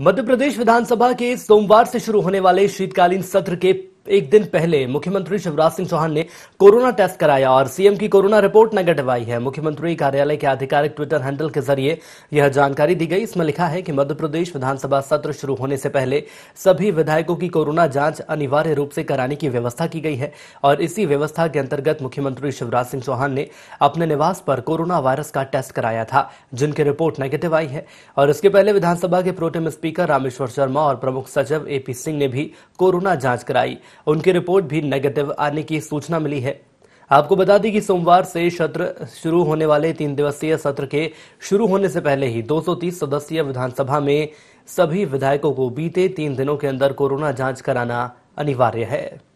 मध्य प्रदेश विधानसभा के सोमवार से शुरू होने वाले शीतकालीन सत्र के एक दिन पहले मुख्यमंत्री शिवराज सिंह चौहान ने कोरोना टेस्ट कराया और सीएम की कोरोना रिपोर्ट नेगेटिव आई है मुख्यमंत्री कार्यालय के आधिकारिक ट्विटर हैंडल के जरिए यह जानकारी दी गई इसमें लिखा है कि मध्य प्रदेश विधानसभा सत्र शुरू होने से पहले सभी विधायकों की कोरोना जांच अनिवार्य रूप से कराने की व्यवस्था की गई है और इसी व्यवस्था के अंतर्गत मुख्यमंत्री शिवराज सिंह चौहान ने अपने निवास पर कोरोना वायरस का टेस्ट कराया था जिनकी रिपोर्ट नेगेटिव आई है और इसके पहले विधानसभा के प्रोटेम स्पीकर रामेश्वर शर्मा और प्रमुख सचिव एपी सिंह ने भी कोरोना जांच कराई उनकी रिपोर्ट भी नेगेटिव आने की सूचना मिली है आपको बता दें कि सोमवार से सत्र शुरू होने वाले तीन दिवसीय सत्र के शुरू होने से पहले ही 230 सदस्यीय विधानसभा में सभी विधायकों को बीते तीन दिनों के अंदर कोरोना जांच कराना अनिवार्य है